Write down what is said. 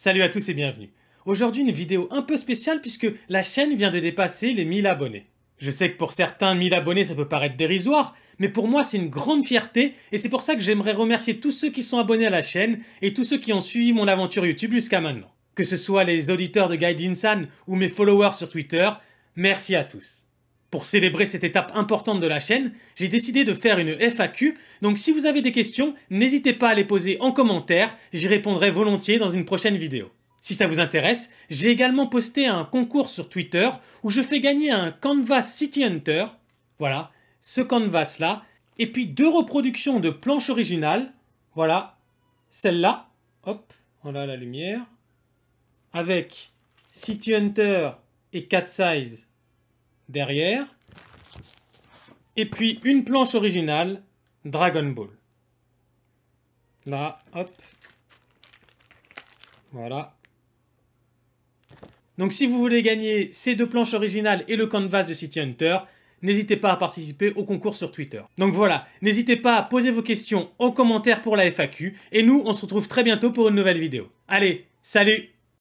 Salut à tous et bienvenue. Aujourd'hui une vidéo un peu spéciale puisque la chaîne vient de dépasser les 1000 abonnés. Je sais que pour certains 1000 abonnés ça peut paraître dérisoire, mais pour moi c'est une grande fierté et c'est pour ça que j'aimerais remercier tous ceux qui sont abonnés à la chaîne et tous ceux qui ont suivi mon aventure YouTube jusqu'à maintenant. Que ce soit les auditeurs de Guy Dinsan ou mes followers sur Twitter, merci à tous. Pour célébrer cette étape importante de la chaîne, j'ai décidé de faire une FAQ, donc si vous avez des questions, n'hésitez pas à les poser en commentaire, j'y répondrai volontiers dans une prochaine vidéo. Si ça vous intéresse, j'ai également posté un concours sur Twitter où je fais gagner un Canvas City Hunter, voilà, ce canvas là, et puis deux reproductions de planches originales, voilà, celle-là, hop, voilà la lumière, avec City Hunter et Cat Size derrière. Et puis une planche originale, Dragon Ball. Là, hop. Voilà. Donc si vous voulez gagner ces deux planches originales et le canvas de City Hunter, n'hésitez pas à participer au concours sur Twitter. Donc voilà, n'hésitez pas à poser vos questions en commentaire pour la FAQ, et nous, on se retrouve très bientôt pour une nouvelle vidéo. Allez, salut